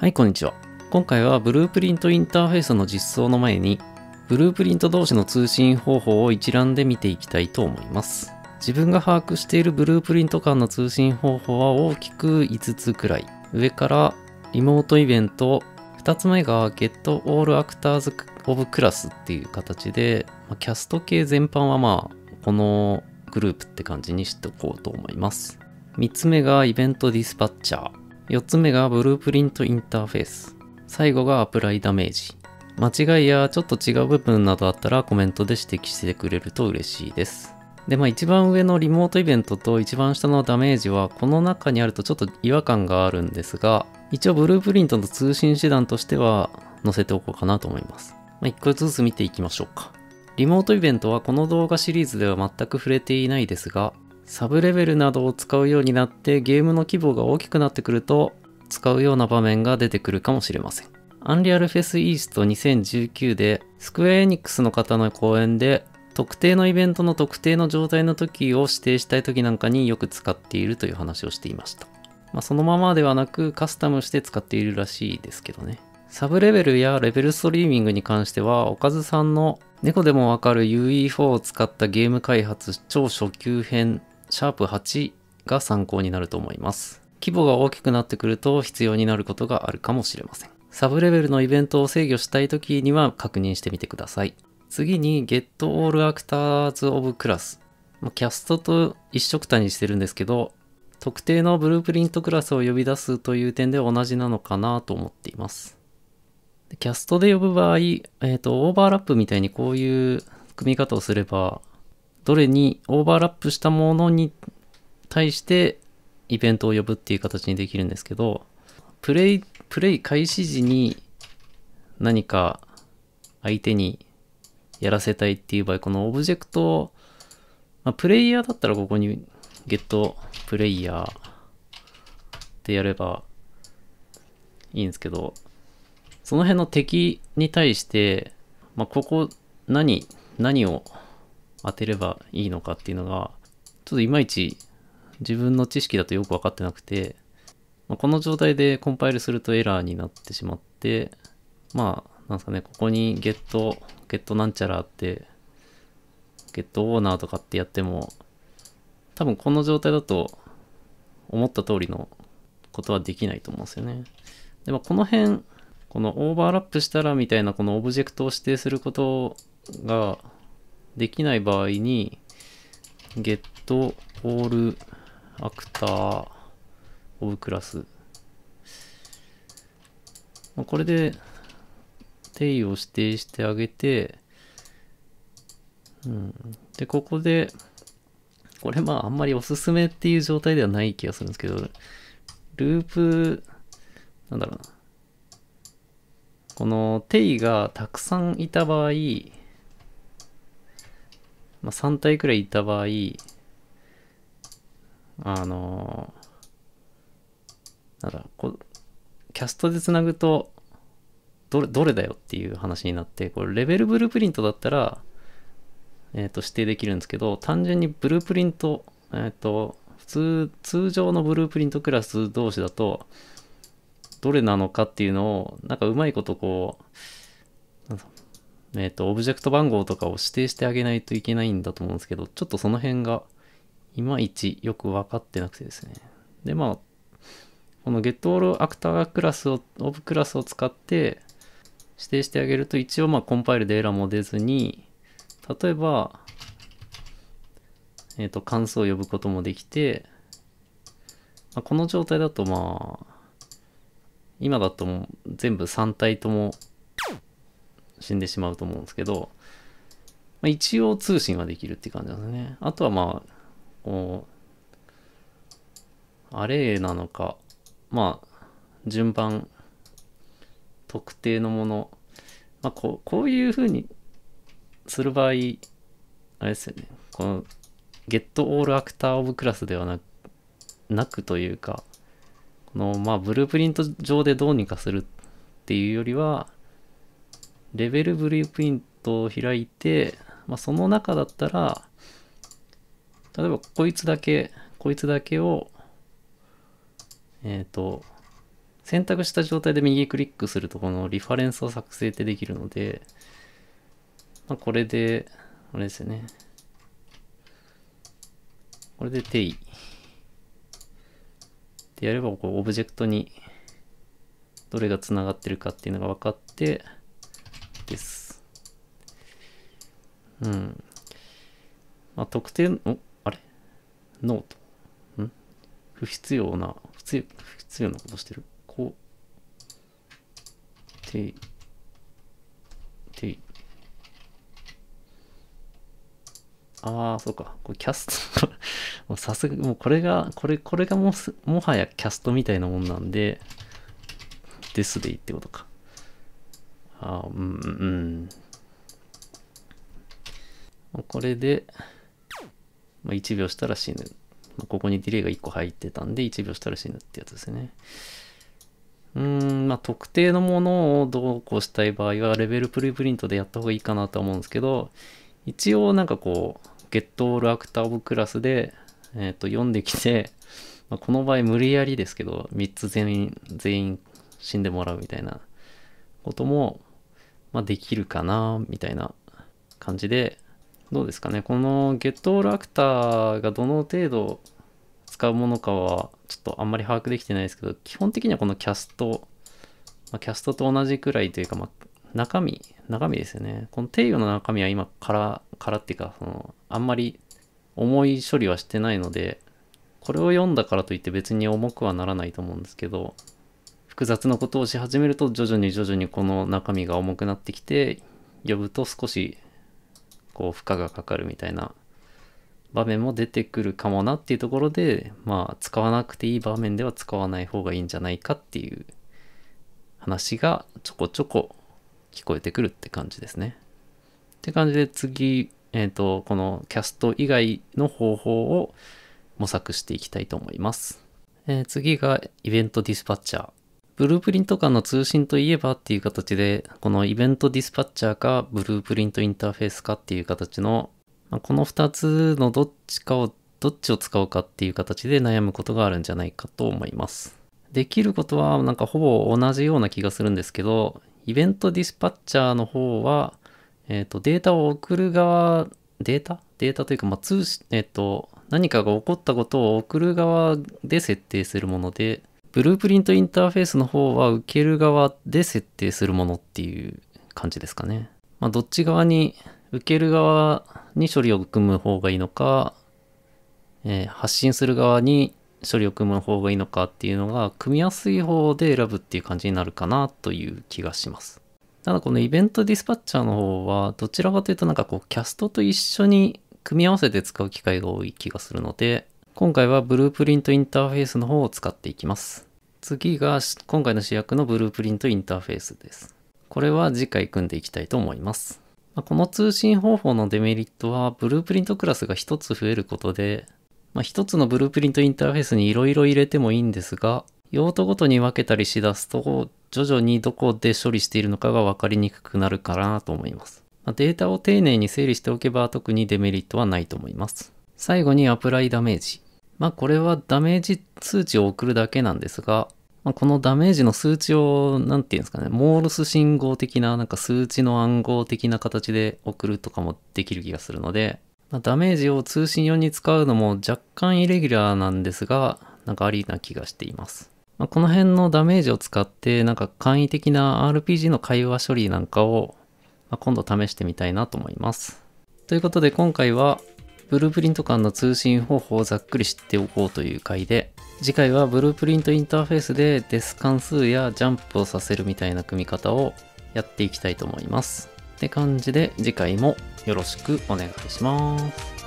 はい、こんにちは。今回はブループリントインターフェースの実装の前に、ブループリント同士の通信方法を一覧で見ていきたいと思います。自分が把握しているブループリント間の通信方法は大きく5つくらい。上からリモートイベント、2つ目が Get All Actors of Class っていう形で、キャスト系全般はまあ、このグループって感じにしておこうと思います。3つ目がイベントディスパッチャー。4つ目がブループリントインターフェース。最後がアプライダメージ。間違いやちょっと違う部分などあったらコメントで指摘してくれると嬉しいです。で、まあ一番上のリモートイベントと一番下のダメージはこの中にあるとちょっと違和感があるんですが、一応ブループリントの通信手段としては載せておこうかなと思います。まあ一個ずつ見ていきましょうか。リモートイベントはこの動画シリーズでは全く触れていないですが、サブレベルなどを使うようになってゲームの規模が大きくなってくると使うような場面が出てくるかもしれません。アンリアルフェスイースト2019でスクエアエニックスの方の講演で特定のイベントの特定の状態の時を指定したい時なんかによく使っているという話をしていました。まあ、そのままではなくカスタムして使っているらしいですけどね。サブレベルやレベルストリーミングに関しては、おかずさんの猫でもわかる UE4 を使ったゲーム開発超初級編シャープ8が参考になると思います。規模が大きくなってくると必要になることがあるかもしれません。サブレベルのイベントを制御したい時には確認してみてください。次に Get All Actors of Class。キャストと一緒くたにしてるんですけど、特定のブループリントクラスを呼び出すという点で同じなのかなと思っています。キャストで呼ぶ場合、えっ、ー、と、オーバーラップみたいにこういう組み方をすれば、どれにオーバーラップしたものに対してイベントを呼ぶっていう形にできるんですけど、プレイ、プレイ開始時に何か相手にやらせたいっていう場合、このオブジェクトまあ、プレイヤーだったらここにゲットプレイヤーってやればいいんですけど、その辺の敵に対して、まあ、ここ何、何を当てればいいのかっていうのが、ちょっといまいち自分の知識だとよく分かってなくて、まあ、この状態でコンパイルするとエラーになってしまって、まあ、なんですかね、ここにゲットゲットなんちゃらって、ゲットオーナーとかってやっても、多分この状態だと思った通りのことはできないと思うんですよね。でもこの辺、このオーバーラップしたらみたいなこのオブジェクトを指定することが、できない場合に、get all actor of class。これで定位を指定してあげて、うん、で、ここで、これまああんまりおすすめっていう状態ではない気がするんですけど、ループ、なんだろうな。この定位がたくさんいた場合、まあ、3体くらいいた場合、あのー、なんだ、こキャストでつなぐと、どれ、どれだよっていう話になって、これレベルブループリントだったら、えっ、ー、と、指定できるんですけど、単純にブループリント、えっ、ー、と、普通、通常のブループリントクラス同士だと、どれなのかっていうのを、なんかうまいことこう、えっ、ー、と、オブジェクト番号とかを指定してあげないといけないんだと思うんですけど、ちょっとその辺が、いまいちよく分かってなくてですね。で、まあ、この GetAllActor クラスを、オブクラスを使って指定してあげると、一応まあコンパイルでエラーも出ずに、例えば、えっ、ー、と、関数を呼ぶこともできて、まあ、この状態だとまあ、今だとも全部3体とも死んでしまうと思うんですけど、まあ、一応通信はできるって感じなんですね。あとはまあ、こう、アレイなのか、まあ、順番、特定のもの、まあこう、こういうふうにする場合、あれですよね、この、ゲットオールアクターオブクラスではなく、なくというか、この、まあ、ブループリント上でどうにかするっていうよりは、レベルブループリントを開いて、まあ、その中だったら、例えばこいつだけ、こいつだけを、えっ、ー、と、選択した状態で右クリックするとこのリファレンスを作成ってできるので、まあ、これで、あれですよね。これで定位。ってやれば、こう、オブジェクトにどれがつながってるかっていうのが分かって、です。うん。まあ、特定の、あれノート。ん不必要な、不必要、不必要なことしてる。こう、て、て、ああ、そうか。これキャスト もうさすが、もうこれが、これ、これがもうもはやキャストみたいなもんなんで、ですでいいってことか。あうんうんまあ、これで、まあ、1秒したら死ぬ、まあ、ここにディレイが1個入ってたんで1秒したら死ぬってやつですねうんまあ特定のものをどうこうしたい場合はレベルプリプリントでやった方がいいかなと思うんですけど一応なんかこうゲットオールアクターオブクラスで、えー、と読んできて、まあ、この場合無理やりですけど3つ全員全員死んでもらうみたいなこともまあ、できるかな、みたいな感じで、どうですかね。このゲットオールアクターがどの程度使うものかは、ちょっとあんまり把握できてないですけど、基本的にはこのキャスト、まあ、キャストと同じくらいというか、まあ、中身、中身ですよね。この定義の中身は今から、からっていうか、その、あんまり重い処理はしてないので、これを読んだからといって別に重くはならないと思うんですけど、複雑なことをし始めると徐々に徐々にこの中身が重くなってきて呼ぶと少しこう負荷がかかるみたいな場面も出てくるかもなっていうところでまあ使わなくていい場面では使わない方がいいんじゃないかっていう話がちょこちょこ聞こえてくるって感じですね。って感じで次、えっ、ー、とこのキャスト以外の方法を模索していきたいと思います。えー、次がイベントディスパッチャー。ブループリント間の通信といえばっていう形で、このイベントディスパッチャーかブループリントインターフェースかっていう形の、まあ、この2つのどっちかを、どっちを使うかっていう形で悩むことがあるんじゃないかと思います。できることはなんかほぼ同じような気がするんですけど、イベントディスパッチャーの方は、えっ、ー、と、データを送る側、データデータというか、まあ、通信、えっ、ー、と、何かが起こったことを送る側で設定するもので、ブループリントインターフェースの方は受ける側で設定するものっていう感じですかね。まあ、どっち側に、受ける側に処理を組む方がいいのか、えー、発信する側に処理を組む方がいいのかっていうのが、組みやすい方で選ぶっていう感じになるかなという気がします。ただこのイベントディスパッチャーの方は、どちらかというとなんかこう、キャストと一緒に組み合わせて使う機会が多い気がするので、今回はブループリントインターフェースの方を使っていきます。次が今回の主役のブループリントインターフェースです。これは次回組んでいきたいと思います。この通信方法のデメリットは、ブループリントクラスが1つ増えることで、まあ、1つのブループリントインターフェースにいろいろ入れてもいいんですが、用途ごとに分けたりしだすと、徐々にどこで処理しているのかが分かりにくくなるかなと思います。まあ、データを丁寧に整理しておけば特にデメリットはないと思います。最後にアプライダメージ。まあこれはダメージ通知を送るだけなんですが、まあ、このダメージの数値を、何て言うんですかね、モールス信号的な、なんか数値の暗号的な形で送るとかもできる気がするので、まあ、ダメージを通信用に使うのも若干イレギュラーなんですが、なんかありな気がしています。まあ、この辺のダメージを使って、なんか簡易的な RPG の会話処理なんかを、ま今度試してみたいなと思います。ということで今回は、ブループリント間の通信方法をざっくり知っておこうという回で、次回はブループリントインターフェースでデス関数やジャンプをさせるみたいな組み方をやっていきたいと思います。って感じで次回もよろしくお願いします。